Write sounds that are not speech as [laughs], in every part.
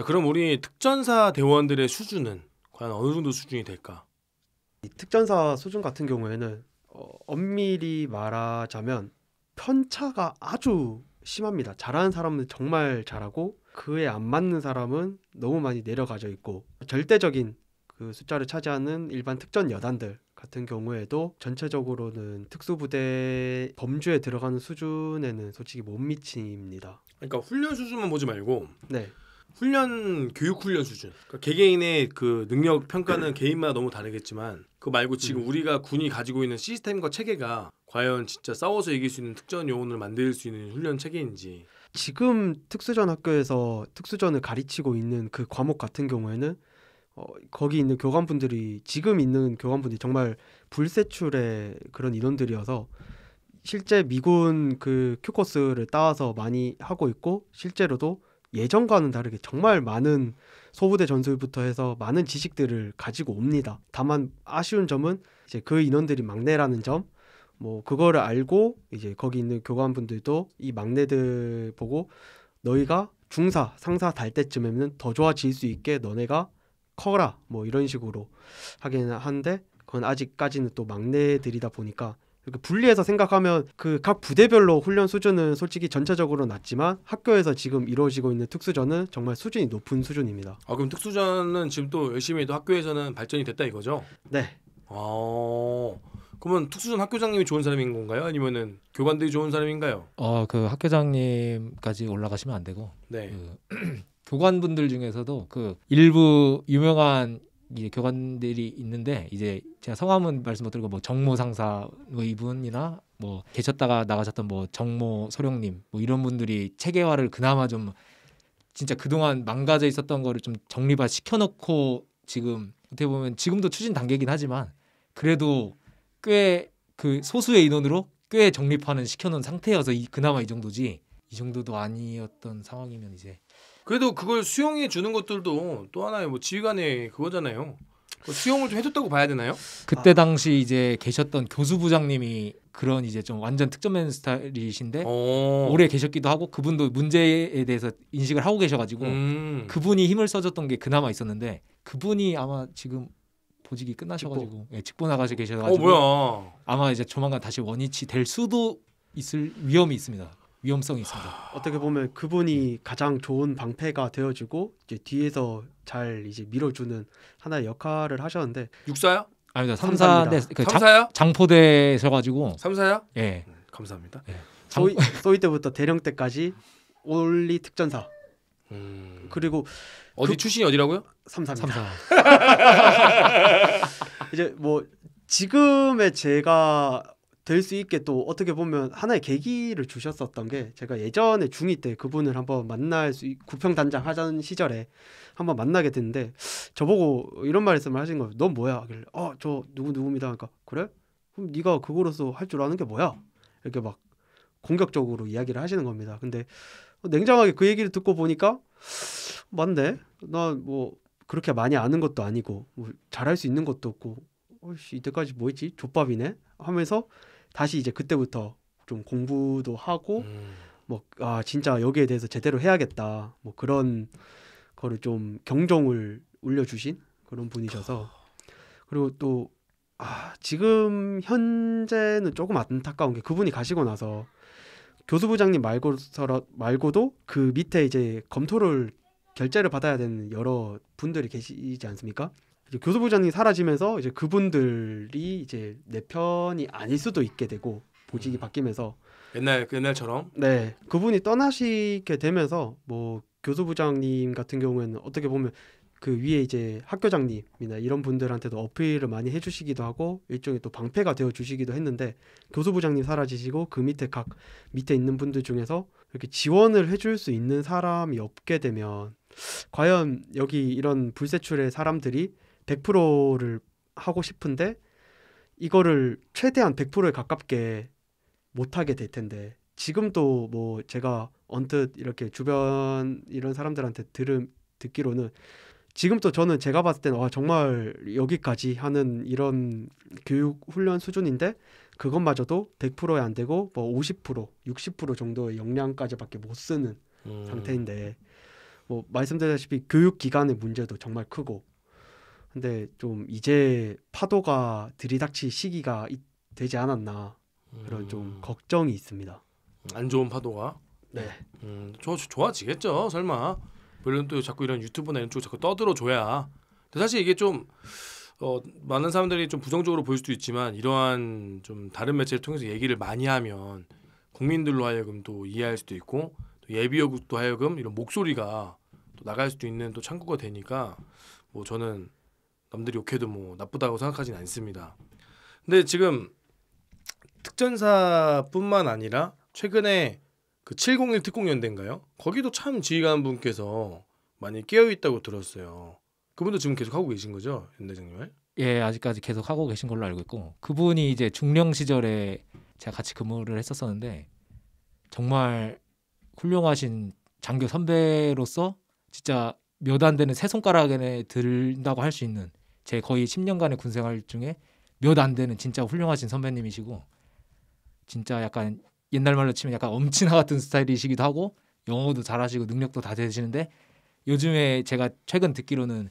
자, 그럼 우리 특전사 대원들의 수준은 과연 어느 정도 수준이 될까? 특전사 수준 같은 경우에는 어, 엄밀히 말하자면 편차가 아주 심합니다. 잘하는 사람은 정말 잘하고 그에 안 맞는 사람은 너무 많이 내려가져 있고 절대적인 그 숫자를 차지하는 일반 특전 여단들 같은 경우에도 전체적으로는 특수부대 범주에 들어가는 수준에는 솔직히 못 미칩니다. 그러니까 훈련 수준만 보지 말고 네. 훈련 교육 훈련 수준. 그러니까 개개인의 그 능력 평가는 개인마다 너무 다르겠지만 그 말고 지금 음. 우리가 군이 가지고 있는 시스템과 체계가 과연 진짜 싸워서 이길 수 있는 특전 요원을 만들 수 있는 훈련 체계인지. 지금 특수전 학교에서 특수전을 가르치고 있는 그 과목 같은 경우에는 어, 거기 있는 교관분들이 지금 있는 교관분들이 정말 불세출의 그런 인원들이어서 실제 미군 그 큐코스를 따와서 많이 하고 있고 실제로도 예전과는 다르게 정말 많은 소부대 전술부터 해서 많은 지식들을 가지고 옵니다. 다만 아쉬운 점은 이제 그 인원들이 막내라는 점, 뭐 그거를 알고 이제 거기 있는 교관분들도 이 막내들 보고 너희가 중사, 상사 달 때쯤에는 더 좋아질 수 있게 너네가 커라 뭐 이런 식으로 하긴 하는데 그건 아직까지는 또 막내들이다 보니까 그러니 분리해서 생각하면 그 각 부대별로 훈련 수준은 솔직히 전체적으로 낮지만 학교에서 지금 이루어지고 있는 특수전은 정말 수준이 높은 수준입니다. 아 그럼 특수전은 지금 또 열심히 또 학교에서는 발전이 됐다 이거죠? 네. 아 그러면 특수전 학교장님이 좋은 사람인 건가요? 아니면은 교관들이 좋은 사람인가요? 아그 어, 학교장님까지 올라가시면 안 되고 네. 그 [clears throat] 교관분들 중에서도 그 일부 유명한 이제 교관들이 있는데 이제 제가 성함은 말씀 못 드리고 뭐 정모 상사 뭐 이분이나 뭐 계셨다가 나가셨던 뭐 정모 소령님 뭐 이런 분들이 체계화를 그나마 좀 진짜 그동안 망가져 있었던 거를 좀 정리바 시켜놓고 지금 어떻게 보면 지금도 추진 단계긴 하지만 그래도 꽤 그 소수의 인원으로 꽤 정립화는 시켜놓은 상태여서 이, 그나마 이 정도지 이 정도도 아니었던 상황이면 이제 그래도 그걸 수용해 주는 것들도 또 하나의 뭐 지휘관의 그거잖아요. 뭐 수용을 좀 해줬다고 봐야 되나요? 그때 당시 이제 계셨던 교수부장님이 그런 이제 좀 완전 특전맨 스타일이신데 오. 어. 오래 계셨기도 하고 그분도 문제에 대해서 인식을 하고 계셔가지고 음. 그분이 힘을 써줬던 게 그나마 있었는데 그분이 아마 지금 보직이 끝나셔가지고 직보, 예, 직보 나가셔 어, 계셔가지고 어, 아마 이제 조만간 다시 원위치 될 수도 있을 위험이 있습니다. 위험성이 있습니다. 아, 어떻게 보면 그분이 네. 가장 좋은 방패가 되어주고 이제 뒤에서 잘 이제 밀어주는 하나의 역할을 하셨는데 육사요? 아니다 삼사 네, 그 삼사요? 장포대 서가지고 삼사요? 예 네. 감사합니다. 네. 장... 소위, [laughs] 소위 때부터 대령 때까지 올리 특전사 음... 그리고 어디 그... 출신이 어디라고요? 삼사 삼사. [laughs] [laughs] 이제 뭐 지금의 제가 될수 있게 또 어떻게 보면 하나의 계기를 주셨었던 게 제가 예전에 중2 때 그분을 한번 만날 수 구평단장 하던 시절에 한번 만나게 됐는데 저보고 이런 말씀을 하신 거예요. 넌 뭐야? 하길래 어저 누구 누구입니다. 그러니까 그래? 그럼 네가 그거로서 할 줄 아는 게 뭐야? 이렇게 막 공격적으로 이야기를 하시는 겁니다. 근데 냉정하게 그 얘기를 듣고 보니까 맞네. 나 뭐 그렇게 많이 아는 것도 아니고 뭐 잘할 수 있는 것도 없고 어이씨 이때까지 뭐 했지? 족밥이네 하면서 다시 이제 그때부터 좀 공부도 하고 음. 뭐아 진짜 여기에 대해서 제대로 해야겠다 뭐 그런 거를 좀 경종을 울려주신 그런 분이셔서 그리고 또 아, 지금 현재는 조금 안타까운 게 그분이 가시고 나서 교수부장님 말고서 말고도 그 밑에 이제 검토를 결재를 받아야 되는 여러 분들이 계시지 않습니까? 교수부장이 님 사라지면서 이제 그분들이 이제 내 편이 아닐 수도 있게 되고 보직이 음. 바뀌면서 옛날 그 옛날처럼 네 그분이 떠나시게 되면서 뭐 교수부장님 같은 경우에는 어떻게 보면 그 위에 이제 학교장님이나 이런 분들한테도 어필을 많이 해주시기도 하고 일종의 또 방패가 되어 주시기도 했는데 교수부장님 사라지시고 그 밑에 각 밑에 있는 분들 중에서 이렇게 지원을 해줄 수 있는 사람이 없게 되면 과연 여기 이런 불세출의 사람들이 100%를 하고 싶은데 이거를 최대한 100%에 가깝게 못 하게 될 텐데 지금도 뭐 제가 언뜻 이렇게 주변 이런 사람들한테 들음 듣기로는 지금도 저는 제가 봤을 때는 와 아, 정말 여기까지 하는 이런 교육 훈련 수준인데 그것마저도 100%에 안 되고 뭐 50%, 60% 정도의 역량까지밖에 못 쓰는 음. 상태인데 뭐 말씀드렸다시피 교육 기관의 문제도 정말 크고 근데 좀 이제 파도가 들이닥칠 시기가 이, 되지 않았나 그런 좀 음. 걱정이 있습니다. 안 좋은 파도가. 네. 음, 좋, 저 좋아지겠죠. 설마. 물론 또 자꾸 이런 유튜브나 이런 쪽 자꾸 떠들어 줘야. 근데 사실 이게 좀 어, 많은 사람들이 좀 부정적으로 보일 수도 있지만 이러한 좀 다른 매체를 통해서 얘기를 많이 하면 국민들로 하여금 또 이해할 수도 있고 또 예비역국도 하여금 이런 목소리가 또 나갈 수도 있는 또 창구가 되니까 뭐 저는 남들이 욕해도 뭐 나쁘다고 생각하진 않습니다. 근데 지금 특전사뿐만 아니라 최근에 그 701 특공연대인가요? 거기도 참 지휘관 분께서 많이 깨어 있다고 들었어요. 그분도 지금 계속 하고 계신 거죠, 연대장님을? 예, 아직까지 계속 하고 계신 걸로 알고 있고 그분이 이제 중령 시절에 제가 같이 근무를 했었었는데 정말 훌륭하신 장교 선배로서 진짜 몇 안 되는 세 손가락에 든다고 할 수 있는 제 거의 10년간의 군생활 중에 몇 안 되는 진짜 훌륭하신 선배님이시고 진짜 약간 옛날 말로 치면 약간 엄친아 같은 스타일이시기도 하고 영어도 잘하시고 능력도 다 되시는데 요즘에 제가 최근 듣기로는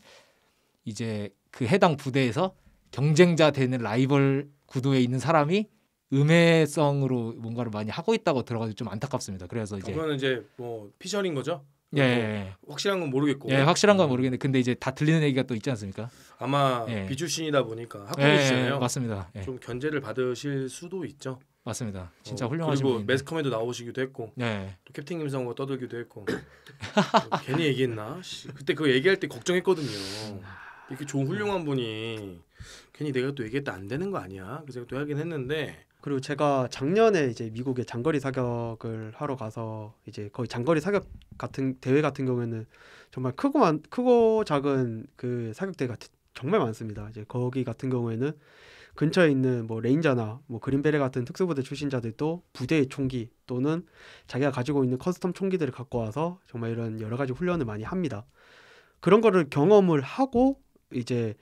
이제 그 해당 부대에서 경쟁자 되는 라이벌 구도에 있는 사람이 음해성으로 뭔가를 많이 하고 있다고 들어가서 좀 안타깝습니다. 그래서 이제 그거는 이제 뭐 피셜인 거죠? 예, 예, 예. 확실한 건 모르겠고. 예, 확실한 건 모르겠는데 근데 이제 다 들리는 얘기가 또 있지 않습니까? 아마 예. 비주신이다 보니까 학부이시잖아요. 예, 예 맞습니다. 좀 견제를 받으실 수도 있죠. 맞습니다. 진짜 어, 훌륭하신 그리고 분인데. 매스컴에도 나오시기도 했고. 네. 또 캡틴 김성우가 떠들기도 했고. [laughs] 뭐 괜히 얘기했나? 그때 그거 얘기할 때 걱정했거든요. 이렇게 좋은 훌륭한 분이 괜히 내가 또 얘기했다 안 되는 거 아니야? 그래서 또 하긴 했는데 그리고 제가 작년에 이제 미국에 장거리 사격을 하러 가서 이제 거의 장거리 사격 같은 대회 같은 경우에는 정말 크고 안, 크고 작은 그 사격 대가 정말 많습니다. 이제 거기 같은 경우에는 근처에 있는 뭐 레인저나 뭐 그린베레 같은 특수부대 출신자들도 부대의 총기 또는 자기가 가지고 있는 커스텀 총기들을 갖고 와서 정말 이런 여러 가지 훈련을 많이 합니다. 그런 거를 경험을 하고 이제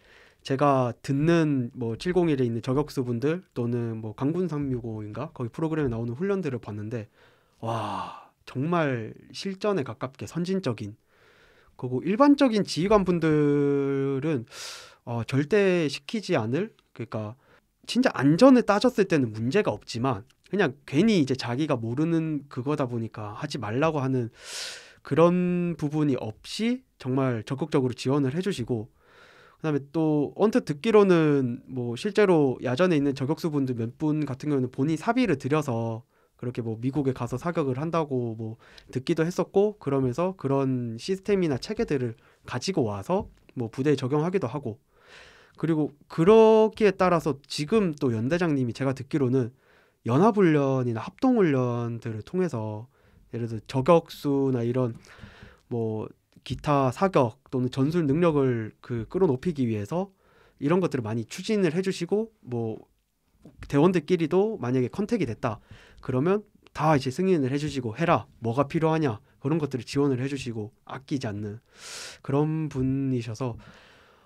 제가 듣는 뭐 701에 있는 저격수분들 또는 뭐 강군 365인가 거기 프로그램에 나오는 훈련들을 봤는데 와 정말 실전에 가깝게 선진적인 그리고 일반적인 지휘관 분들은 어, 절대 시키지 않을 그러니까 진짜 안전을 따졌을 때는 문제가 없지만 그냥 괜히 이제 자기가 모르는 그거다 보니까 하지 말라고 하는 그런 부분이 없이 정말 적극적으로 지원을 해주시고 그다음에 또 언뜻 듣기로는 뭐 실제로 야전에 있는 저격수 분들 몇 분 같은 경우는 본인 사비를 들여서 그렇게 뭐 미국에 가서 사격을 한다고 뭐 듣기도 했었고 그러면서 그런 시스템이나 체계들을 가지고 와서 뭐 부대에 적용하기도 하고 그리고 그러기에 따라서 지금 또 연대장님이 제가 듣기로는 연합훈련이나 합동훈련들을 통해서 예를 들어 저격수나 이런 뭐 기타 사격 또는 전술 능력을 그 끌어높이기 위해서 이런 것들을 많이 추진을 해주시고 뭐 대원들끼리도 만약에 컨택이 됐다 그러면 다 이제 승인을 해주시고 해라 뭐가 필요하냐 그런 것들을 지원을 해주시고 아끼지 않는 그런 분이셔서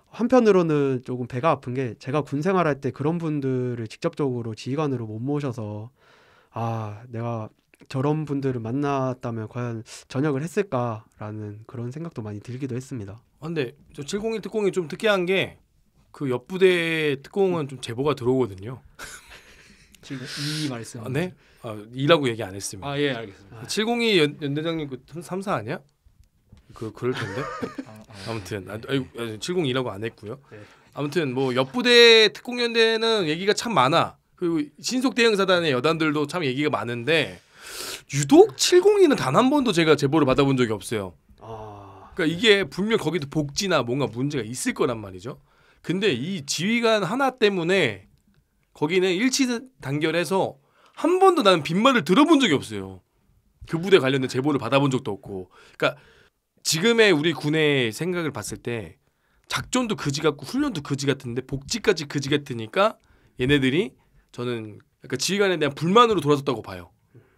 한편으로는 조금 배가 아픈 게 제가 군 생활할 때 그런 분들을 직접적으로 지휘관으로 못 모셔서 아 내가 저런 분들을 만났다면 과연 전역을 했을까라는 그런 생각도 많이 들기도 했습니다. 아, 근데 저701 특공이 좀 특이한 게그 옆부대 특공은 좀 제보가 들어오거든요. 지금 [laughs] 이 말씀. 아, 네? 아, 이라고 얘기 안 했습니다. 아, 예, 알겠습니다. 702 아, 연, 연대장님 그 3사 아니야? 그 그럴 텐데. [laughs] 아, 아, 아. 아 아이고, 702라고 안 했고요. 네. 아무튼 뭐 옆부대 특공연대는 얘기가 참 많아. 그리고 신속 대응 사단의 여단들도 참 얘기가 많은데 유독 702는 단 한 번도 제가 제보를 받아본 적이 없어요. 아... 그러니까 이게 분명 거기도 복지나 뭔가 문제가 있을 거란 말이죠. 근데 이 지휘관 하나 때문에 거기는 일치 단결해서 한 번도 나는 빈말을 들어본 적이 없어요. 그 부대 관련된 제보를 받아본 적도 없고. 그러니까 지금의 우리 군의 생각을 봤을 때 작전도 그지 같고 훈련도 그지 같은데 복지까지 그지 같으니까 얘네들이 저는 약간 지휘관에 대한 불만으로 돌아섰다고 봐요.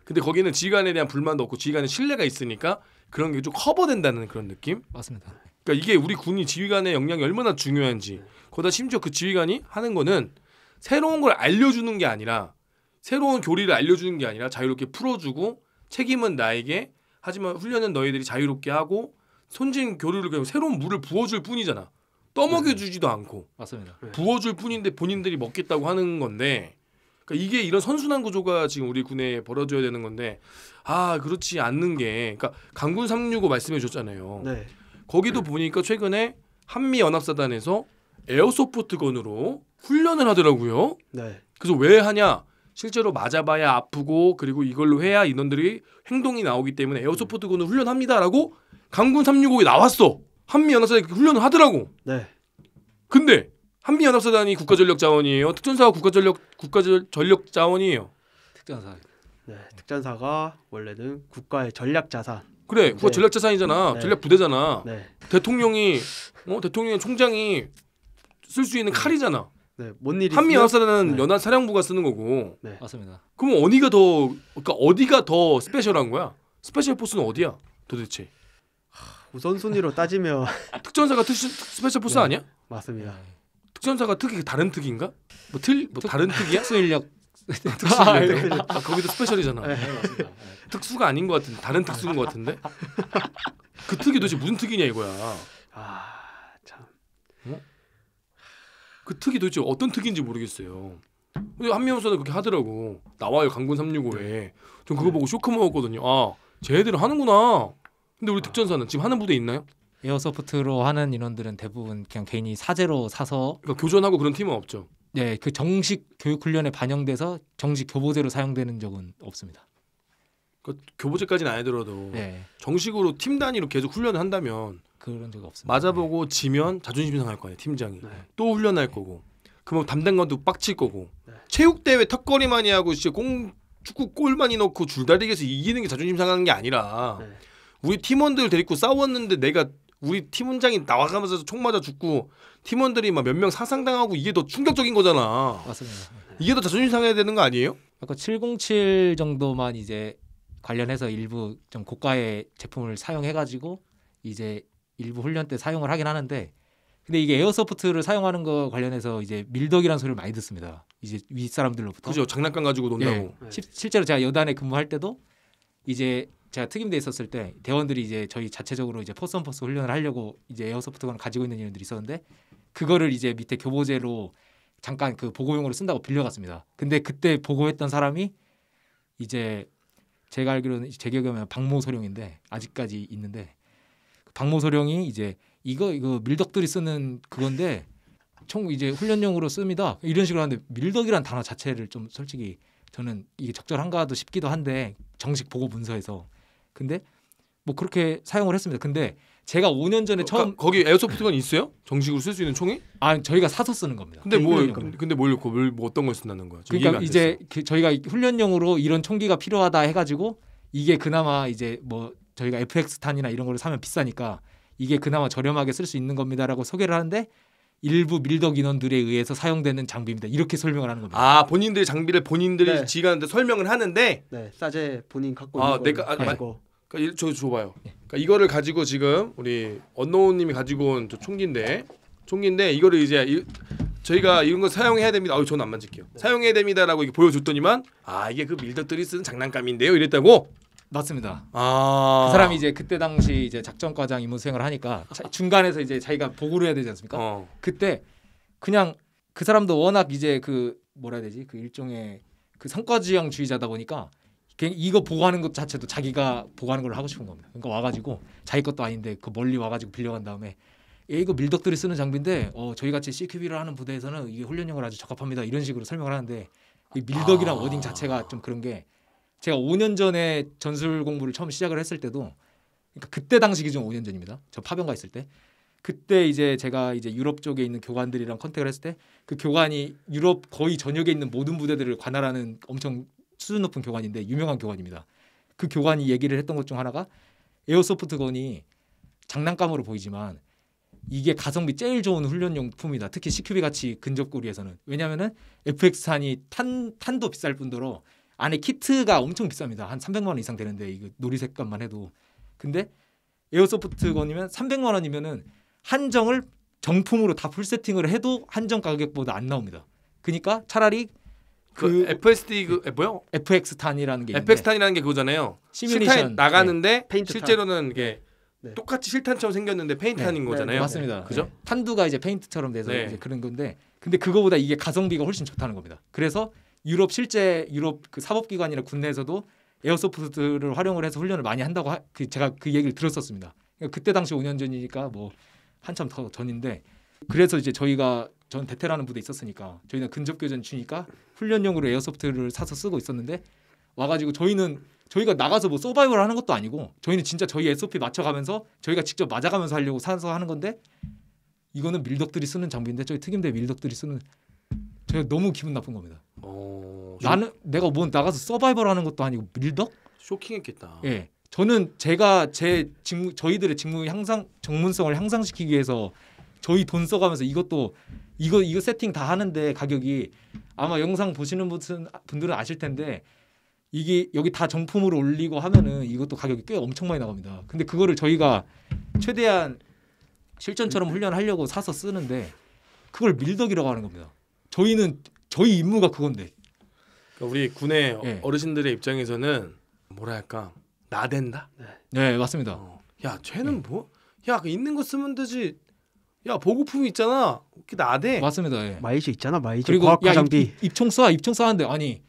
근데 거기는 지휘관에 대한 불만도 없고 지휘관의 신뢰가 있으니까 그런 게 좀 커버된다는 그런 느낌? 맞습니다. 그러니까 이게 우리 군이 지휘관의 역량이 얼마나 중요한지 거기다 심지어 그 지휘관이 하는 거는 새로운 걸 알려주는 게 아니라 새로운 교리를 알려주는 게 아니라 자유롭게 풀어주고 책임은 나에게 하지만 훈련은 너희들이 자유롭게 하고 손진 교류를 그냥 새로운 물을 부어줄 뿐이잖아. 떠먹여주지도 네. 않고 맞습니다. 네. 부어줄 뿐인데 본인들이 먹겠다고 하는 건데 그러니까 이게 이런 선순환 구조가 지금 우리 군에 벌어져야 되는 건데 아 그렇지 않는 게 그러니까 강군 365 말씀해 주셨잖아요. 네. 거기도 네. 보니까 최근에 한미 연합사단에서 에어소프트건으로 훈련을 하더라고요. 네. 그래서 왜 하냐? 실제로 맞아봐야 아프고 그리고 이걸로 해야 인원들이 행동이 나오기 때문에 에어소프트건을 훈련합니다라고 강군 365에 나왔어. 한미 연합사단이 훈련을 하더라고. 네. 근데 한미연합사단이 국가전력자원이에요. 특전사가 국가전력 국가전력자원이에요. 특전사. 네, 특전사가 원래는 국가의 전략자산. 그래, 네. 국가 전략자산이잖아. 네. 전략부대잖아. 네. 대통령이 어 대통령의 총장이 쓸 수 있는 네. 칼이잖아. 네, 뭔 일이 한미연합사단은 네. 연합 사령부가 쓰는 거고. 네. 맞습니다. 그럼 어디가 더 그러니까 어디가 더 스페셜한 거야? 스페셜 포스는 어디야? 도대체. 우선순위로 따지면 [laughs] 특전사가 특수, 스페셜 포스 네. 아니야? 맞습니다. 특전사가 특이 다른 특인가? 뭐틀뭐 뭐, 뭐 다른 특이야? 특수인력 [laughs] 특수인력 아, 아, 거기도 스페셜이잖아. 네, 네, 네. 특수가 아닌 것 같은 다른 특수인 것 같은데 [laughs] 그 특이 도대체 무슨 특이냐 이거야. 아 참. 어? 그 특이 도대체 어떤 특인지 모르겠어요. 한미연수는 그렇게 하더라고 나와요 강군 365에 네. 전 그거 네. 보고 쇼크 먹었거든요. 아 쟤네들은 하는구나. 근데 우리 아. 특전사는 지금 하는 부대 있나요? 에어소프트로 하는 인원들은 대부분 그냥 개인이 사제로 사서 그러니까 교전하고 그런 팀은 없죠. 네, 그 정식 교육 훈련에 반영돼서 정식 교보제로 사용되는 적은 없습니다. 그 교보제까지는 아니더라도 네. 정식으로 팀 단위로 계속 훈련을 한다면 그런 적 없습니다. 맞아보고 네. 지면 자존심 상할 거예요 팀장이 네. 또 훈련할 거고 그럼 담당관도 빡칠 거고 네. 체육 대회 턱걸이 많이 하고 이제 공 축구 골 많이 넣고 줄다리기에서 이기는 게 자존심 상하는 게 아니라 네. 우리 팀원들 데리고 싸웠는데 내가 우리 팀원장이 나와가면서 총 맞아 죽고 팀원들이 막 몇 명 사상당하고 이게 더 충격적인 거잖아. 맞습니다. 이게 더 자존심 상해야 되는 거 아니에요? 아까 707 정도만 이제 관련해서 일부 좀 고가의 제품을 사용해가지고 이제 일부 훈련 때 사용을 하긴 하는데 근데 이게 에어소프트를 사용하는 거 관련해서 이제 밀덕이라는 소리를 많이 듣습니다. 이제 윗 사람들로부터. 그죠. 장난감 가지고 논다고. 예. 네. 실제로 제가 여단에 근무할 때도 이제 제가 특임대 있었을 때 대원들이 이제 저희 자체적으로 이제 포스온포스 훈련을 하려고 이제 에어소프트건을 가지고 있는 인원들이 있었는데 그거를 이제 밑에 교보제로 잠깐 그 보고용으로 쓴다고 빌려갔습니다. 근데 그때 보고했던 사람이 이제 제가 알기로는 제 기억에 보면 박모 소령인데 아직까지 있는데 그 박모 소령이 이제 이거 이거 밀덕들이 쓰는 그건데 총 이제 훈련용으로 씁니다. 이런 식으로 하는데 밀덕이란 단어 자체를 좀 솔직히 저는 이게 적절한가도 싶기도 한데 정식 보고 문서에서 근데 뭐 그렇게 사용을 했습니다. 근데 제가 5년 전에 처음 거기 에어소프트건 있어요? 정식으로 쓸 수 있는 총이? 아 저희가 사서 쓰는 겁니다. 근데 뭘 근데 뭘, 뭘, 뭐 어떤 걸 쓴다는 거야? 그러니까 이제 그, 저희가 훈련용으로 이런 총기가 필요하다 해가지고 이게 그나마 이제 뭐 저희가 FX 탄이나 이런 걸 사면 비싸니까 이게 그나마 저렴하게 쓸 수 있는 겁니다라고 소개를 하는데 일부 밀덕 인원들에 의해서 사용되는 장비입니다. 이렇게 설명을 하는 겁니다. 아 본인들 장비를 본인들이 네. 지휘하는데 설명을 하는데 네 싸제 본인 갖고 아 내가 아, 아 가 그러니까 줘봐요. 그러니까 이거를 가지고 지금 우리 언노우님이 가지고 온저 총기인데 총기인데 이거를 이제 이, 저희가 이런 거 사용해야 됩니다. 아유 저는 안 만질게요. 네. 사용해야 됩니다라고 보여줬더니만 아 이게 그 밀덕들이 쓰는 장난감인데요 이랬다고 맞습니다. 아. 그 사람이 이제 그때 당시 이제 작전과장 임무 수행을 하니까 자, 아. 중간에서 이제 자기가 보고를 해야 되지 않습니까? 어. 그때 그냥 그 사람도 워낙 이제 그 뭐라 해야 되지? 그 일종의 그 성과지향주의자다 보니까 이거 보고하는 것 자체도 자기가 보고하는 걸 하고 싶은 겁니다. 그러니까 와가지고 자기 것도 아닌데 그 멀리 와가지고 빌려간 다음에 예, 이거 밀덕들이 쓰는 장비인데 어, 저희 같이 CQB를 하는 부대에서는 이게 훈련용을 아주 적합합니다. 이런 식으로 설명을 하는데 이 밀덕이랑 아. 워딩 자체가 좀 그런 게 제가 5년 전에 전술 공부를 처음 시작을 했을 때도 그러니까 그때 당시 기준 5년 전입니다. 저 파병가 있을 때 그때 이제 제가 이제 유럽 쪽에 있는 교관들이랑 컨택을 했을 때 그 교관이 유럽 거의 전역에 있는 모든 부대들을 관할하는 엄청 수준 높은 교관인데 유명한 교관입니다. 그 교관이 얘기를 했던 것 중 하나가 에어소프트건이 장난감으로 보이지만 이게 가성비 제일 좋은 훈련 용품이다. 특히 CQB 같이 근접구리에서는 왜냐하면은 FX산이 탄 탄도 비쌀 뿐더러 안에 키트가 엄청 비쌉니다. 한 300만 원 이상 되는데 이거 놀이색감만 해도. 근데 에어소프트건이면 300만 원이면은 한정을 정품으로 다 풀 세팅을 해도 한정 가격보다 안 나옵니다. 그러니까 차라리 그, 그 FSD 그 뭐요? FX 탄이라는 게 있는데. FX 탄이라는 게 그거잖아요. 시뮬레이션 네. 나가는데 네. 실제로는 이게 네. 똑같이 실탄처럼 생겼는데 페인트탄인 네. 거잖아요. 네, 네, 맞습니다. 그죠? 탄두가 이제 페인트처럼 돼서 이제 그런 건데 근데 그거보다 이게 가성비가 훨씬 좋다는 겁니다. 그래서 유럽 실제 유럽 그 사법기관이나 군대에서도 에어소프트를 활용을 해서 훈련을 많이 한다고 하, 그 제가 그 얘기를 들었었습니다. 그러니까 그때 당시 5년 전이니까 뭐 한참 더 전인데 그래서 이제 저희가 전 대테라는 부대 있었으니까 저희는 근접 교전 주니까 훈련용으로 에어소프트를 사서 쓰고 있었는데 와가지고 저희는 저희가 나가서 뭐 서바이벌 하는 것도 아니고 저희는 진짜 저희 SOP 맞춰가면서 저희가 직접 맞아가면서 하려고 사서 하는 건데 이거는 밀덕들이 쓰는 장비인데 저희 특임대 밀덕들이 쓰는 그냥 너무 기분 나쁜 겁니다. 어, 나는 내가 뭔 나가서 서바이벌 하는 것도 아니고 밀덕? 쇼킹했겠다. 예. 저는 제가 제 직무 저희들의 직무 향상 정문성을 향상시키기 위해서 저희 돈 써가면서 이것도 이거 이거 세팅 다 하는데 가격이 아마 영상 보시는 분들은 아실 텐데 이게 여기 다 정품으로 올리고 하면은 이것도 가격이 꽤 엄청 많이 나갑니다. 근데 그거를 저희가 최대한 실전처럼 훈련하려고 사서 쓰는데 그걸 밀덕이라고 하는 겁니다. 저희는 저희 임무가 그건데. 그러니까 우리 군의 네. 어르신들의 입장에서는 뭐랄까 나댄다. 네, 네 맞습니다. 어. 야 쟤는 예. 뭐? 야그 있는 거 쓰면 되지. 야 보급품 있잖아. 그게 나대. 맞습니다. 예. 마이즈 있잖아 마이즈. 그리고 과학과 장비. 입, 총 쏴, 입총 쏴는데 아니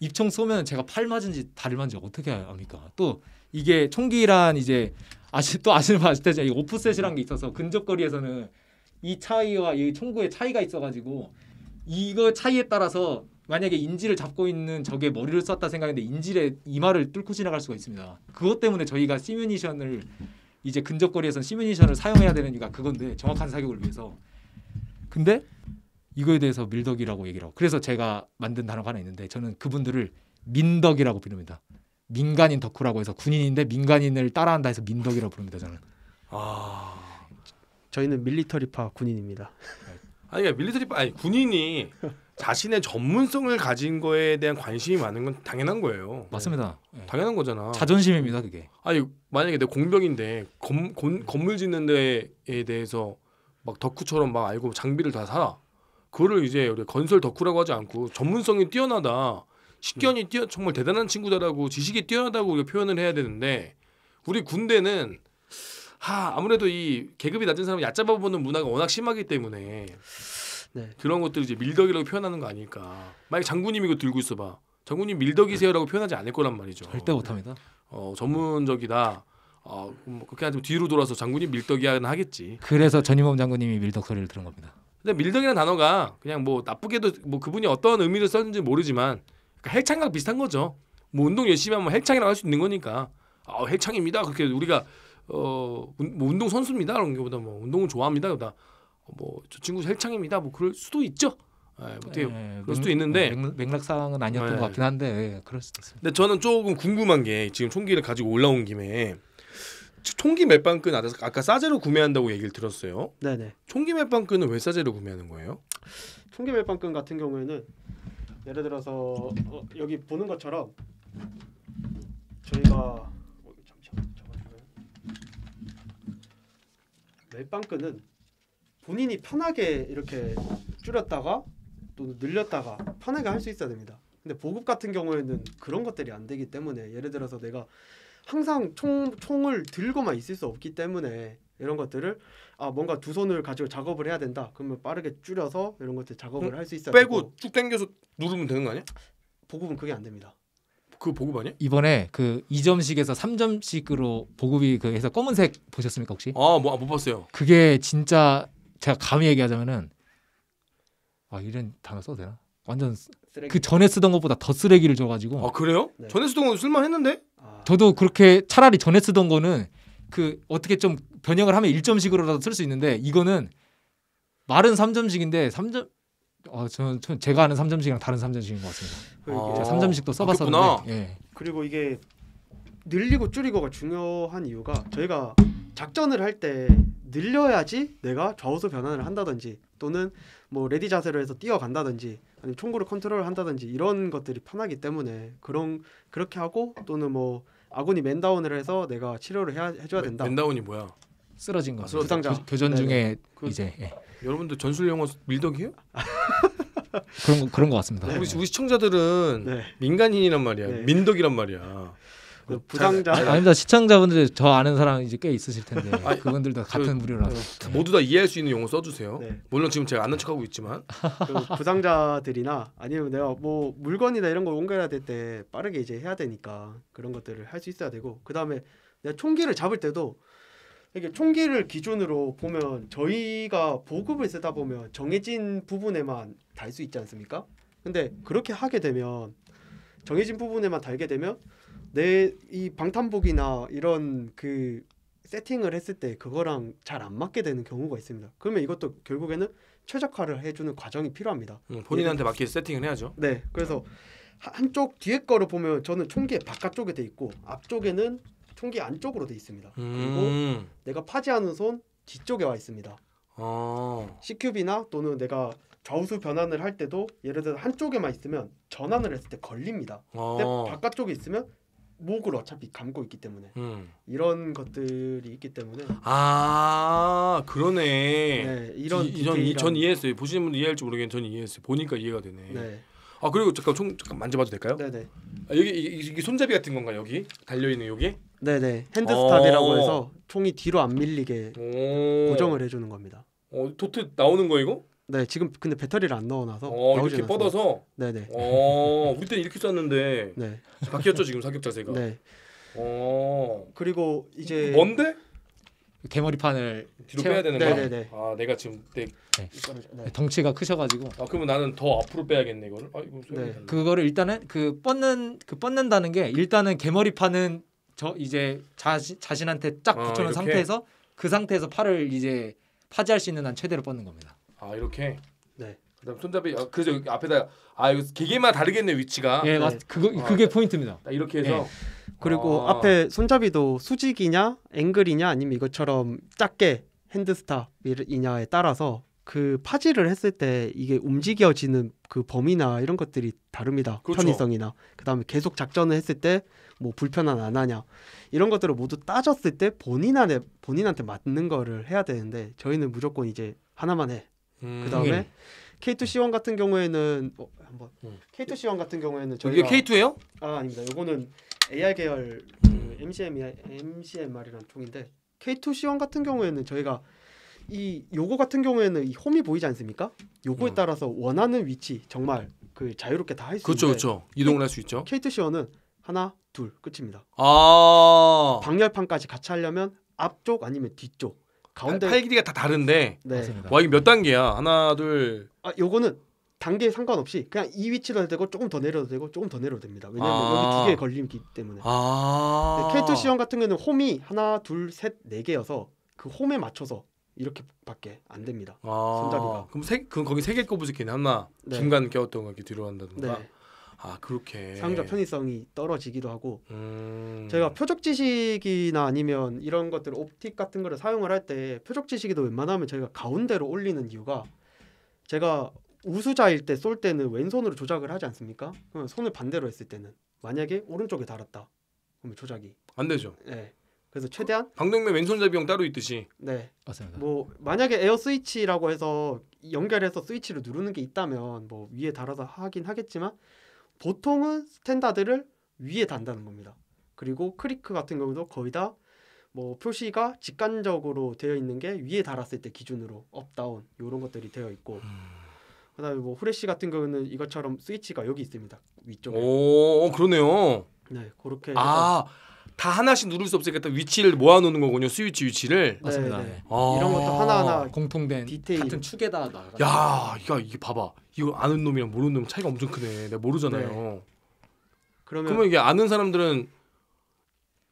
입총 쏘면 제가 팔 맞은지 다리 맞은지 어떻게 합니까? 또 이게 총기란 이제 아시 또 아시는 아실 테지만 오프셋이란 게 있어서 근접거리에서는 이 차이와 이 총구의 차이가 있어가지고 이거 차이에 따라서 만약에 인질을 잡고 있는 적의 머리를 썼다 생각했는데 인질의 이마를 뚫고 지나갈 수가 있습니다. 그것 때문에 저희가 시뮬레이션을 이제 근접거리에선 시뮬레이션을 사용해야 되는 이유가 그건데 정확한 사격을 위해서. 근데 이거에 대해서 밀덕이라고 얘기를 하고 그래서 제가 만든 단어가 하나 있는데 저는 그분들을 민덕이라고 부릅니다. 민간인 덕후라고 해서 군인인데 민간인을 따라한다 해서 민덕이라고 부릅니다. 저는. 아 저희는 밀리터리파 군인입니다. 네. 아니 그러니까 밀리터리 아니 군인이 자신의 전문성을 가진 거에 대한 관심이 많은 건 당연한 거예요. 맞습니다. 예. 당연한 거잖아. 자존심입니다, 그게. 아니 만약에 내 공병인데 검, 건, 건물 짓는 데에 대해서 막 덕후처럼 막 알고 장비를 다 사. 그거를 이제 우리 건설 덕후라고 하지 않고 전문성이 뛰어나다. 식견이 뛰어 정말 대단한 친구다라고 지식이 뛰어나다고 우리가 표현을 해야 되는데 우리 군대는 하 아무래도 이 계급이 낮은 사람을 얕잡아 보는 문화가 워낙 심하기 때문에 네. 그런 것들 이제 밀덕이라고 표현하는 거 아닐까. 만약 장군님이 이거 들고 있어봐. 장군님 밀덕이세요라고 표현하지 않을 거란 말이죠. 절대 못합니다. 네. 어 전문적이다. 어 뭐 그렇게 하면 뒤로 돌아서 장군님 밀덕이야는 하겠지. 그래서 전임범 장군님이 밀덕 소리를 들은 겁니다. 근데 밀덕이라는 단어가 그냥 뭐 나쁘게도 뭐 그분이 어떤 의미를 썼는지 모르지만 그러니까 헬창과 비슷한 거죠. 뭐 운동 열심히 하면 핵창이라고할수 뭐 있는 거니까. 아 어, 핵창입니다 그렇게 우리가 어뭐 운동 선수입니다 그런 게보다 뭐 운동을 좋아합니다 보다 뭐 저 친구 헬창입니다 뭐 그럴 수도 있죠. 네, 어떻게 네, 그럴 수도 있는데 맥락, 사은 아니었던 네. 것 같긴 한데 그럴 수도 있습니다. 근데 저는 조금 궁금한 게 지금 총기를 가지고 올라온 김에 총기 맷방끈 아까 싸제로 구매한다고 얘기를 들었어요. 네네. 총기 맷방끈은 왜 싸제로 구매하는 거예요? 총기 맷방끈 같은 경우에는 예를 들어서 어, 여기 보는 것처럼 저희가 멜빵끈은 본인이 편하게 이렇게 줄였다가 또 늘렸다가 편하게 할 수 있어야 됩니다. 근데 보급 같은 경우에는 그런 것들이 안 되기 때문에 예를 들어서 내가 항상 총, 총을 들고만 있을 수 없기 때문에 이런 것들을 아 뭔가 두 손을 가지고 작업을 해야 된다. 그러면 빠르게 줄여서 이런 것들 작업을 할 수 있어야 빼고 되고. 쭉 당겨서 누르면 되는 거 아니야? 보급은 그게 안 됩니다. 그 보급 아니야? 이번에 그 2점씩에서 3점씩으로 보급이 그 해서 검은색 보셨습니까 혹시? 아뭐못 아, 봤어요. 그게 진짜 제가 감히 얘기하자면은 아 이런 단어 써도 되나? 완전 쓰레기. 그 전에 쓰던 것보다 더 쓰레기를 줘가지고. 아 그래요? 네. 전에 쓰던 건 쓸만했는데? 아... 저도 그렇게 차라리 전에 쓰던 거는 그 어떻게 좀 변형을 하면 1점씩으로라도 쓸 수 있는데 이거는 말은 3점씩인데 3점 어, 저는, 저는 제가 아는 삼점씩이랑 다른 삼점씩인것 같습니다. 아, 3점씩도 써봤었는데 예. 그리고 이게 늘리고 줄이고가 중요한 이유가 저희가 작전을 할 때 늘려야지 내가 좌우수 변환을 한다든지 또는 뭐 레디 자세로 해서 뛰어간다든지 아니면 총구를 컨트롤 한다든지 이런 것들이 편하기 때문에 그런 그렇게 하고 또는 뭐 아군이 맨다운을 해서 내가 치료를 해야, 해줘야 된다. 맨다운이 뭐야? 쓰러진 거. 부상자 교, 교전 네네. 그, 이제 예. 여러분들 전술 용어 밀덕이요 [laughs] 그런 거, 그런 것 같습니다. 우리, 네. 우리 시청자들은 네. 민간인이란 말이야, 네. 민덕이란 말이야. 그 부상자 아, 닙니다 시청자분들 저 아는 사람 이제 꽤 있으실 텐데 [laughs] 아, 그분들도 그 같은 무료라서 네. 모두 다 이해할 수 있는 용어 써주세요. 네. 물론 지금 제가 아는 척하고 있지만 [laughs] 그 부상자들이나 아니면 내가 뭐 물건이나 이런 걸 옮겨야 될 때 빠르게 이제 해야 되니까 그런 것들을 할 수 있어야 되고 그 다음에 내가 총기를 잡을 때도 이게 총기를 기준으로 보면 저희가 보급을 쓰다 보면 정해진 부분에만 달 수 있지 않습니까? 근데 그렇게 하게 되면 정해진 부분에만 달게 되면 내 이 방탄복이나 이런 그 세팅을 했을 때 그거랑 잘 안 맞게 되는 경우가 있습니다. 그러면 이것도 결국에는 최적화를 해주는 과정이 필요합니다. 음, 본인한테 맞게 세팅을 해야죠. 네, 그래서 한쪽 뒤에 거를 보면 저는 총기의 바깥쪽에 돼 있고 앞쪽에는 총기 안쪽으로 돼 있습니다. 음. 그리고 내가 파지하는 손 뒤쪽에 와 있습니다. 아. CQB나 또는 내가 좌우수 변환을 할 때도 예를 들어 한쪽에만 있으면 전환을 했을 때 걸립니다. 아. 근데 바깥쪽에 있으면 목을 어차피 감고 있기 때문에 음. 이런 것들이 있기 때문에 아 그러네 네, 이런 이, 전, 전 이해했어요 보시는 분들 이해할지 모르겠는데 전 이해했어요 보니까 이해가 되네 네. 아 그리고 잠깐 총 잠깐 만져봐도 될까요? 네네 네. 아, 여기 이, 이, 손잡이 같은 건가 여기 달려 있는 여기 네네 핸드스탑이라고 어. 해서 총이 뒤로 안 밀리게 오. 고정을 해주는 겁니다. 어, 도트 나오는 거 이거? 네 지금 근데 배터리를 안 넣어놔서 어, 이렇게 않습니 뻗어서. 네네. 어, 우리 때 이렇게 쐈는데 네. 바뀌었죠 지금 사격 자세가. 네. 어. 그리고 이제 뭔데? 대머리판을 뒤로 채워- 빼야 되는 네, 거야? 네네네. 네. 아 내가 지금 내 네. 덩치가 크셔가지고 아, 그러면 나는 더 앞으로 빼야겠네 이거를. 아 이거 네. 그거를 일단은 그 뻗는 그 뻗는다는 게 일단은 개머리판은 저 이제 자신 자신한테 쫙 아, 붙여놓은 아, 상태에서 그 상태에서 팔을 이제 파지할 수 있는 한 최대로 뻗는 겁니다. 아 이렇게. 네. 그다음 손잡이 아, 그저 앞에다 아 이거 개개만 다르겠네 위치가. 예, 네. 맞, 그거 아, 그게 포인트입니다. 이렇게 해서. 네. 그리고 아. 앞에 손잡이도 수직이냐 앵글이냐 아니면 이것처럼 작게 핸드스탑이냐에 따라서 그 파지를 했을 때 이게 움직여지는 그 범위나 이런 것들이 다릅니다. 그렇죠. 편의성이나 그다음에 계속 작전을 했을 때뭐 불편한 안 하냐 이런 것들을 모두 따졌을 때 본인한테 본인한테 맞는 거를 해야 되는데 저희는 무조건 이제 하나만 해. 음. 그 다음에 K2C1 음. 같은 경우에는 어, 한번 음. K2C1 같은 경우에는 저희가 이게 K2예요? 아 아닙니다. 이거는 AR 계열 그 MCM m c m r 이라 총인데 K2C1 같은 경우에는 저희가 이 요거 같은 경우에는 이 홈이 보이지 않습니까? 요거에 음. 따라서 원하는 위치 정말 그 자유롭게 다 할 수 있는 그렇죠 그렇죠 이동을 할 수 있죠. K2C1은 하나 둘 끝입니다. 아 방열판까지 같이 하려면 앞쪽 아니면 뒤쪽 가운데 팔 길이가 다 다른데. 네. 와 이게 몇 단계야? 하나 둘. 아 요거는 단계에 상관없이 그냥 이 위치로 해도 되고 조금 더 내려도 되고 조금 더 내려도 됩니다. 왜냐하면 아~ 여기 두 개 걸림기 때문에. 아. 이 K2 시험 같은 경우는 홈이 하나 둘 셋 네 개여서 그 홈에 맞춰서 이렇게밖에 안 됩니다. 아~ 손잡이가. 그럼 세, 그럼 거기 세 개 꼽으셨겠네 하나 네. 중간 껴웠던 거 이렇게 뒤로 한다든가. 네. 아 그렇게 사용자 편의성이 떨어지기도 하고 음... 제가 표적 지식이나 아니면 이런 것들 옵틱 같은 거를 사용을 할 때 표적 지식이도 웬만하면 저희가 가운데로 올리는 이유가 제가 우수자일 때 쏠 때는 왼손으로 조작을 하지 않습니까? 그럼 손을 반대로 했을 때는 만약에 오른쪽에 달았다 그러면 조작이 안 되죠. 네. 그래서 최대한 방독면 왼손잡이형 따로 있듯이 네 맞습니다. 뭐 만약에 에어 스위치라고 해서 연결해서 스위치를 누르는 게 있다면 뭐 위에 달아서 하긴 하겠지만 보통은 스탠다드를 위에 단다는 겁니다. 그리고 크리크 같은 경우도 거의 다 뭐 표시가 직관적으로 되어 있는 게 위에 달았을 때 기준으로 업다운 이런 것들이 되어 있고 음. 그다음에 뭐 후레쉬 같은 경우는 이것처럼 스위치가 여기 있습니다 위쪽에. 오 어, 그러네요. 네 그렇게. 아다 하나씩 누를 수 없으니까 위치를 모아놓는 거군요. 스위치 위치를. 네, 맞습니다. 네. 아~ 이런 것도 하나하나 공통된 디테일. 같은 축에다 가 야, 야 이게 봐봐. 이거 아는 놈이랑 모르는 놈 차이가 엄청 크네. 내가 모르잖아요. 네. 그러면, 그러면 이게 아는 사람들은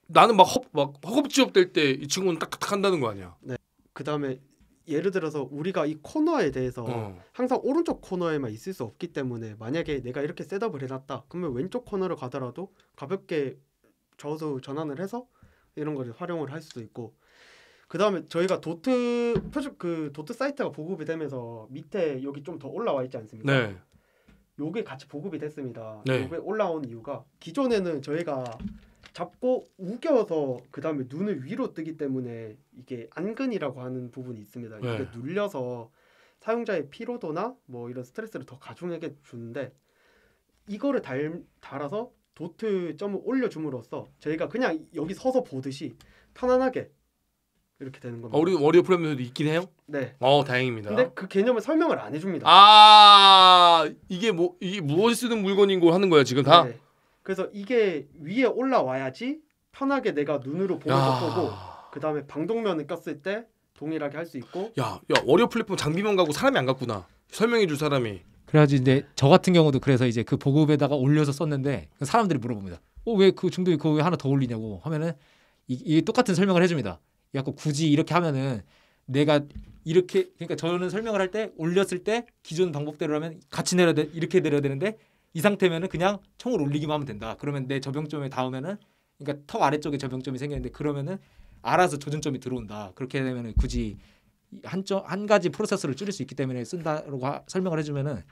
나는 막, 허, 막 허겁지겁 될 때 이 친구는 딱딱 한다는 거 아니야. 네. 그 다음에 예를 들어서 우리가 이 코너에 대해서 어. 항상 오른쪽 코너에만 있을 수 없기 때문에 만약에 내가 이렇게 셋업을 해놨다 그러면 왼쪽 코너로 가더라도 가볍게 저도 전환을 해서 이런 거를 활용을 할 수도 있고 그 다음에 저희가 도트 표준 그 도트 사이트가 보급이 되면서 밑에 여기 좀 더 올라와 있지 않습니까? 네. 요게 같이 보급이 됐습니다. 네. 요게 올라온 이유가 기존에는 저희가 잡고 우겨서 그 다음에 눈을 위로 뜨기 때문에 이게 안근이라고 하는 부분이 있습니다. 네. 이게 눌려서 사용자의 피로도나 뭐 이런 스트레스를 더 가중하게 주는데 이거를 달, 달아서 도트 점을 올려줌으로써 저희가 그냥 여기 서서 보듯이 편안하게 이렇게 되는 겁니다. 어, 우리 월요 프로그램도 있긴 해요? 네. 어 다행입니다. 근데 그 개념을 설명을 안 해줍니다. 아 이게 뭐 이게 무엇에 쓰는 물건인고 하는 거야 지금 다? 네 그래서 이게 위에 올라와야지 편하게 내가 눈으로 보면서 보고 그 다음에 방독면을 꼈을 때 동일하게 할 수 있고. 야, 야 월요 플랫폼 장비만 가고 사람이 안 갔구나. 설명해 줄 사람이. 그래가지고 이제 저 같은 경우도 그래서 이제 그 보급에다가 올려서 썼는데 사람들이 물어봅니다. 어 왜그 중독이 그거 왜 하나 더 올리냐고 하면은 이, 똑같은 설명을 해줍니다. 약간 굳이 이렇게 하면은 내가 이렇게 그러니까 저는 설명을 할 때 올렸을 때 기존 방법대로라면 같이 내려야 돼 이렇게 내려야 되는데 이 상태면은 그냥 총을 올리기만 하면 된다. 그러면 내 저병점에 닿으면은 그러니까 턱 아래쪽에 저병점이 생기는데 그러면은 알아서 조준점이 들어온다. 그렇게 되면은 굳이 한점 한 가지 프로세스를 줄일 수 있기 때문에 쓴다라고 하, 설명을 해주면은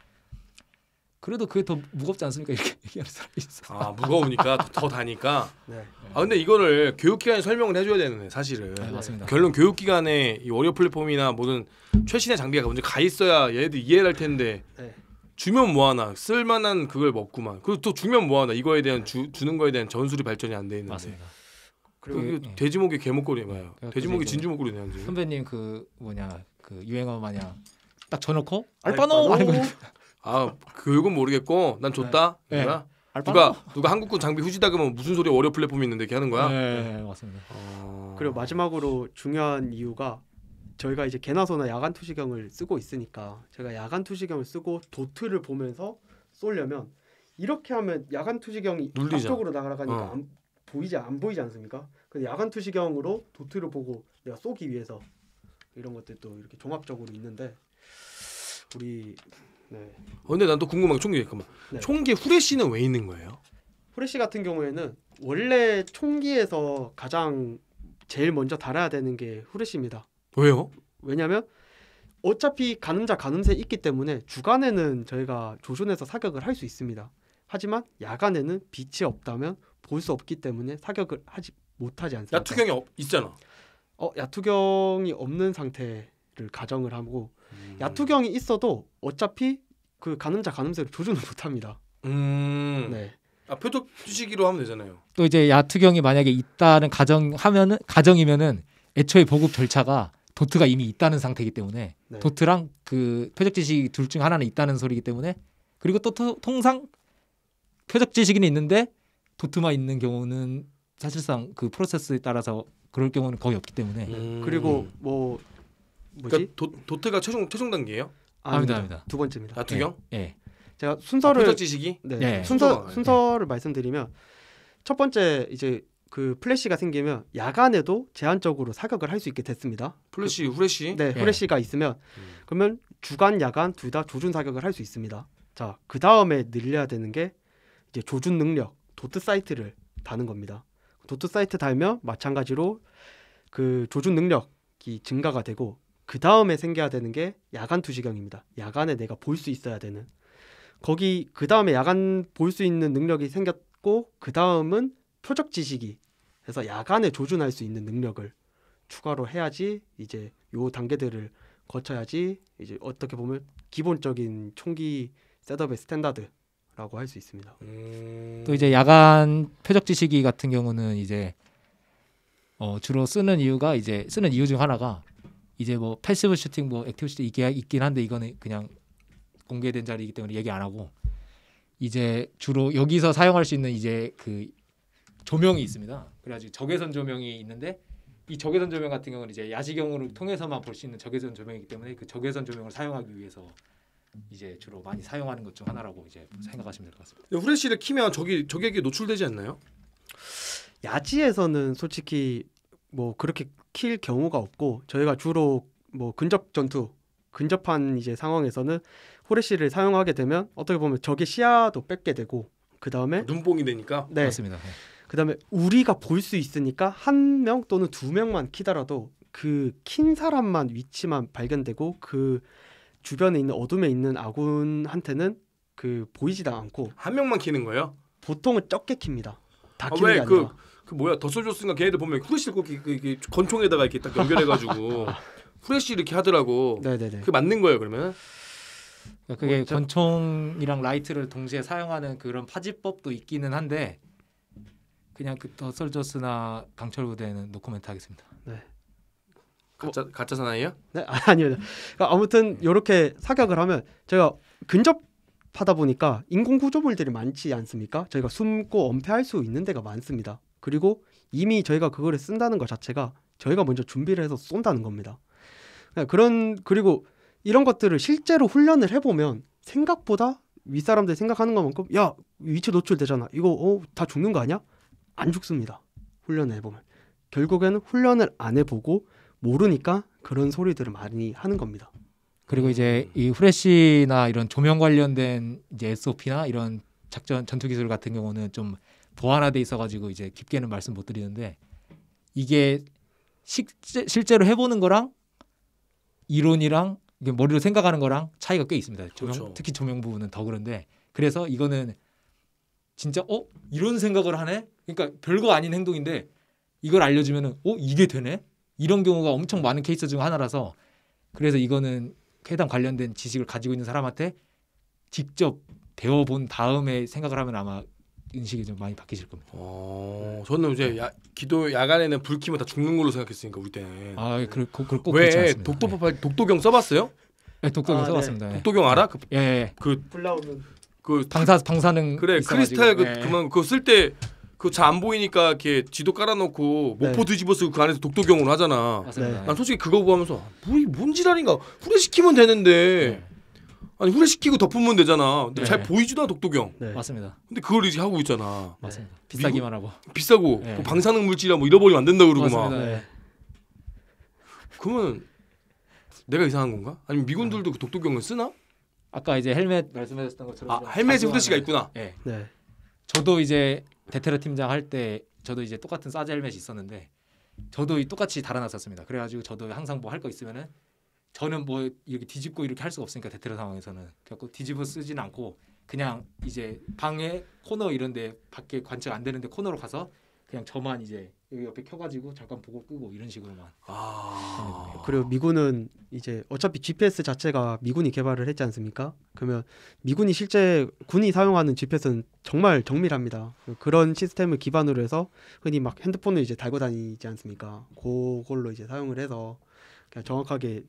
그래도 그게 더 무겁지 않습니까 이렇게 [laughs] 얘기하는 사람이 있어. 아 무거우니까 더, 더 다니까. [laughs] 네. 아 근데 이거를 교육기관에 설명을 해줘야 되는데 사실은. 네, 맞습니다. 결론 교육기관에 이 워리어 플랫폼이나 모든 최신의 장비가 먼저 가 있어야 얘네들 이해를 할 텐데. 네. 주면 뭐하나 쓸만한 그걸 먹구만. 그리고 또 주면 뭐하나 이거에 대한 주, 주는 거에 대한 전술이 발전이 안 돼 있는데. 맞습니다. 그리고 그, 돼지목이 개목걸이 나요. 그러니까 돼지목이 진주목걸이 나요. 선배님 그 뭐냐 그 유행어 마냥 딱 쳐놓고 알바노. 알바노. 아 교육은 모르겠고 난 줬다. 네. 네. 누가 누가 한국군 장비 후지다 그러면 무슨 소리 월요 플랫폼이 있는데 이렇게 하는 거야? 네, 네 맞습니다. 어... 그리고 마지막으로 중요한 이유가 저희가 이제 개나소나 야간 투시경을 쓰고 있으니까 제가 야간 투시경을 쓰고 도트를 보면서 쏠려면 이렇게 하면 야간 투시경이 눌리자. 앞쪽으로 날아가니까 어. 보이지 안 보이지 않습니까? 근데 야간 투시경으로 도트를 보고 내가 쏘기 위해서 이런 것들도 이렇게 종합적으로 있는데 우리 네. 어, 근데 난 또 궁금한 게 총기 잠깐만. 네. 총기 후레쉬는 왜 있는 거예요? 후레쉬 같은 경우에는 원래 총기에서 가장 제일 먼저 달아야 되는 게 후레쉬입니다. 왜요? 왜냐면 어차피 가늠자 가늠새 있기 때문에 주간에는 저희가 조준해서 사격을 할 수 있습니다. 하지만 야간에는 빛이 없다면 볼수 없기 때문에 사격을 하지 못하지 않습니까? 야투경이 없, 있잖아. 어 야투경이 없는 상태를 가정을 하고 음. 야투경이 있어도 어차피 그 가늠자 가늠세를 조준을 못합니다. 음. 네. 아 표적 주시기로 하면 되잖아요. 또 이제 야투경이 만약에 있다는 가정하면은 가정이면은 애초에 보급 절차가 도트가 이미 있다는 상태이기 때문에 네. 도트랑 그 표적 지식 둘 중 하나는 있다는 소리이기 때문에 그리고 또 토, 통상 표적 지식은 있는데 도트마 있는 경우는 사실상 그 프로세스에 따라서 그럴 경우는 거의 없기 때문에 음. 그리고 뭐 뭐지 그러니까 도, 트가 최종 최종 단계예요? 아닙니다, 아닙니다. 두 번째입니다. 아두 경? 예. 예. 제가 순서를 아, 지식이 네. 네. 순서 순서를 말씀드리면 첫 번째 이제 그 플래시가 생기면 야간에도 제한적으로 사격을 할 수 있게 됐습니다. 플래시, 그, 후레시? 네, 예. 후레시가 있으면 음. 그러면 주간, 야간 둘 다 조준 사격을 할 수 있습니다. 자, 그 다음에 늘려야 되는 게 이제 조준 능력. 도트 사이트를 다는 겁니다. 도트 사이트 달면 마찬가지로 그 조준 능력이 증가가 되고 그 다음에 생겨야 되는 게 야간 투시경입니다. 야간에 내가 볼 수 있어야 되는 거기 그 다음에 야간 볼 수 있는 능력이 생겼고 그 다음은 표적 지식이 해서 야간에 조준할 수 있는 능력을 추가로 해야지 이제 요 단계들을 거쳐야지 이제 어떻게 보면 기본적인 총기 셋업의 스탠다드 라고 할 수 있습니다. 음... 또 이제 야간 표적지 시기 같은 경우는 이제 어 주로 쓰는 이유가 이제 쓰는 이유 중 하나가 이제 뭐 패시브 슈팅 뭐 액티브 슈팅 이게 있긴 한데 이거는 그냥 공개된 자리이기 때문에 얘기 안 하고 이제 주로 여기서 사용할 수 있는 이제 그 조명이 있습니다. 그래가지고 적외선 조명이 있는데 이 적외선 조명 같은 경우는 이제 야시경으로 통해서만 볼 수 있는 적외선 조명이기 때문에 그 적외선 조명을 사용하기 위해서 이제 주로 많이 사용하는 것 중 하나라고 이제 음. 생각하시면 될 것 같습니다. 후레쉬를 키면 저기 적에게 노출되지 않나요? 야지에서는 솔직히 뭐 그렇게 킬 경우가 없고 저희가 주로 뭐 근접 전투 근접한 이제 상황에서는 호레시를 사용하게 되면 어떻게 보면 적의 시야도 뺏게 되고 그 다음에 눈뽕이 되니까 네. 맞습니다. 네. 그 다음에 우리가 볼 수 있으니까 한 명 또는 두 명만 키더라도 그 킨 사람만 위치만 발견되고 그 주변에 있는 어둠에 있는 아군한테는 그 보이지도 않고 한 명만 키는 거예요? 보통은 적게 킵니다. 다 아, 키는 게 그, 아니라. 그, 그 뭐야 더소조스인가 걔네들 보면 후레쉬 꽂기 이렇 권총에다가 이렇게 딱 연결해가지고 [laughs] 후레쉬 이렇게 하더라고. 네네네. 그 맞는 거예요 그러면? 그러니까 그게 어, 권총이랑 라이트를 동시에 사용하는 그런 파지법도 있기는 한데 그냥 그 더솔저스나 강철 부대는 노코멘트 하겠습니다. 네. 가짜 뭐, 가짜 사나이요? 네 아, 아니요. 네. 그러니까 아무튼 이렇게 음. 사격을 하면 제가 근접 하다 보니까 인공 구조물들이 많지 않습니까? 저희가 숨고 엄폐할 수 있는 데가 많습니다. 그리고 이미 저희가 그거 쓴다는 것 자체가 저희가 먼저 준비를 해서 쏜다는 겁니다. 네, 그런 그리고 이런 것들을 실제로 훈련을 해보면 생각보다 윗사람들 생각하는 것만큼 야 위치 노출되잖아 이거 어, 다 죽는 거 아니야? 안 죽습니다. 훈련을 해보면 결국에는 훈련을 안 해보고 모르니까 그런 소리들을 많이 하는 겁니다. 그리고 이제 이 후레쉬나 이런 조명 관련된 이제 SOP나 이런 작전 전투 기술 같은 경우는 좀 보완화돼 있어가지고 이제 깊게는 말씀 못 드리는데 이게 실제, 실제로 해보는 거랑 이론이랑 머리로 생각하는 거랑 차이가 꽤 있습니다. 조명, 그렇죠. 특히 조명 부분은 더 그런데 그래서 이거는 진짜 어 이런 생각을 하네. 그러니까 별거 아닌 행동인데 이걸 알려주면은 어 이게 되네. 이런 경우가 엄청 많은 케이스 중 하나라서 그래서 이거는 해당 관련된 지식을 가지고 있는 사람한테 직접 배워본 다음에 생각을 하면 아마 인식이 좀 많이 바뀌실 겁니다. 어, 저는 이제 야, 기도 야간에는 불 켜면 다 죽는 걸로 생각했으니까 우리 때는. 아, 예, 그래, 그, 그, 왜 독도법 네. 독도경 써봤어요? 네, 독도경 아, 네. 써봤습니다. 네. 독도경 알아? 그, 예, 예. 그 불나오는 그 방사 방사능 그래 크리스탈 그 예. 그만 그 쓸때 그잘안 보이니까 이렇게 지도 깔아놓고 목포 뒤집어 네. 쓰고 그 안에서 독도 경우를 하잖아. 맞습니다. 네. 난 솔직히 그거 보면서 뭐, 뭔 지랄인가 후레시키면 되는데 네. 아니 후레시키고 덮으면 되잖아. 근데 잘 보이지도 않아 독도경. 맞습니다. 근데 그걸 이제 하고 있잖아. 맞습니다. 비싸기만 하고. 비싸고 뭐 방사능 물질이라 뭐 잃어버리면 안 된다 그러고 맞습니다. 막. 그러면 내가 이상한 건가? 아니 미군들도 그 독도경을 쓰나? 아까 이제 헬멧 말씀하셨던 것처럼 아 헬멧에 후레쉬가 있구나. 네. 네. 저도 이제 데테러 팀장 할 때 저도 이제 똑같은 사제 헬멧이 있었는데 저도 똑같이 달아났었습니다 그래가지고 저도 항상 뭐 할 거 있으면은 저는 뭐 이렇게 뒤집고 이렇게 할 수가 없으니까 데테러 상황에서는 그래갖고 뒤집어 쓰진 않고 그냥 이제 방에 코너 이런데 밖에 관측 안 되는데 코너로 가서 그냥 저만 이제 여기 옆에 켜가지고 잠깐 보고 끄고 이런 식으로만. 아. 그리고 미군은 이제 어차피 GPS 자체가 미군이 개발을 했지 않습니까? 그러면 미군이 실제 군이 사용하는 GPS는 정말 정밀합니다. 그런 시스템을 기반으로 해서 흔히 막 핸드폰을 이제 달고 다니지 않습니까? 그걸로 이제 사용을 해서 그냥 정확하게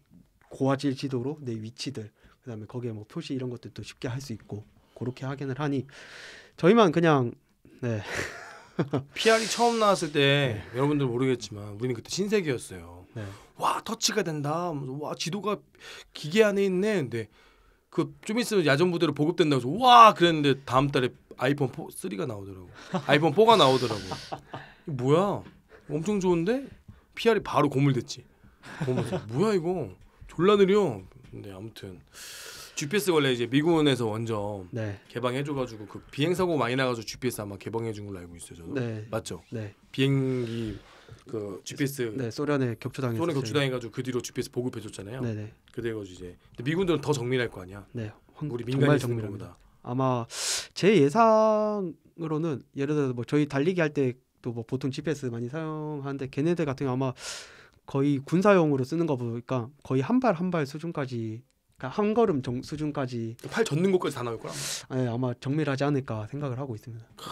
고화질 지도로 내 위치들 그다음에 거기에 뭐 표시 이런 것들도 쉽게 할 수 있고 그렇게 확인을 하니 저희만 그냥 네. [laughs] PR이 [laughs] 처음 나왔을 때 네. 여러분들 모르겠지만 우리는 그때 신세계였어요. 네. 와 터치가 된다. 와 지도가 기계 안에 있네. 근데 그좀 있으면 야전부대로 보급된다고 해서 와 그랬는데 다음 달에 아이폰 4, 3가 나오더라고. 아이폰 4가 나오더라고. 뭐야? 엄청 좋은데 PR이 바로 고물됐지. 보면 뭐야 이거 졸라 느려. 근데 아무튼 GPS 원래 이제 미군에서 먼저 네. 개방해줘가지고 그 비행 사고 많이 나가서 GPS 아마 개방해준 걸로 알고 있어요. 저도 네. 맞죠? 네. 비행기 그 GPS 네, 네 소련에 격추당해서 소련 격추당해가지고 그 뒤로 GPS 보급해줬잖아요. 네네. 네. 그래가지고 이제 미군들은 더 정밀할 거 아니야. 네. 황, 우리 민간이 정밀합니다. 아마 제 예상으로는 예를 들어서 뭐 저희 달리기 할 때도 뭐 보통 GPS 많이 사용하는데 걔네들 같은 경우 아마 거의 군사용으로 쓰는 거 보니까 거의 한 발 한 발 수준까지 그러니까 한 걸음 정, 수준까지 팔 젖는 곳까지 다 나올 거라. 네, 아마 정밀하지 않을까 생각을 하고 있습니다. 크,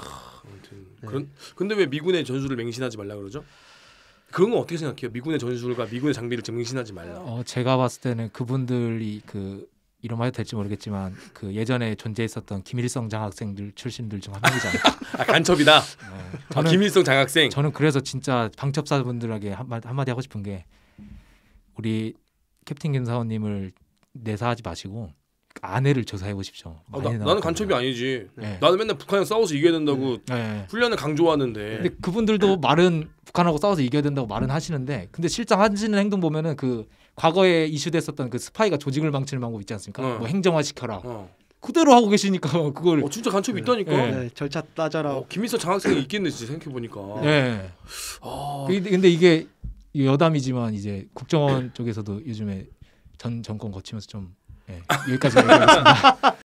아무튼 네. 그런 근데 왜 미군의 전술을 맹신하지 말라 그러죠? 그런 건 어떻게 생각해요? 미군의 전술과 미군의 장비를 맹신하지 말라. 어, 제가 봤을 때는 그분들이 그 이런 말 해도 될지 모르겠지만 그 예전에 존재했었던 김일성 장학생들 출신들 중 한 명이잖아요. 아, 간첩이다. 네, 아, 저는, 아, 김일성 장학생. 저는 그래서 진짜 방첩사분들에게 한마디 하고 싶은 게 우리 캡틴 김사원님을 내사하지 마시고 아내를 조사해 보십시오. 아, 나, 는 간첩이 아니지. 네. 나는 맨날 북한이랑 싸워서 이겨야 된다고 네. 네. 훈련을 강조하는데. 근데 그분들도 말은 북한하고 싸워서 이겨야 된다고 말은 하시는데, 근데 실장 하시는 행동 보면은 그 과거에 이슈됐었던 그 스파이가 조직을 망치는 방법 있지 않습니까? 어. 뭐 행정화 시켜라. 어. 그대로 하고 계시니까 뭐 그걸. 어, 진짜 간첩이 있다니까. 네. 네. 절차 따져라. 어, 김일서 장학생이 있겠네 진짜 생각해 보니까. 네. 아. 근데, 근데 이게 여담이지만 이제 국정원 쪽에서도 요즘에 전 정권 거치면서 좀 예, 여기까지 얘기하겠습니다. [laughs]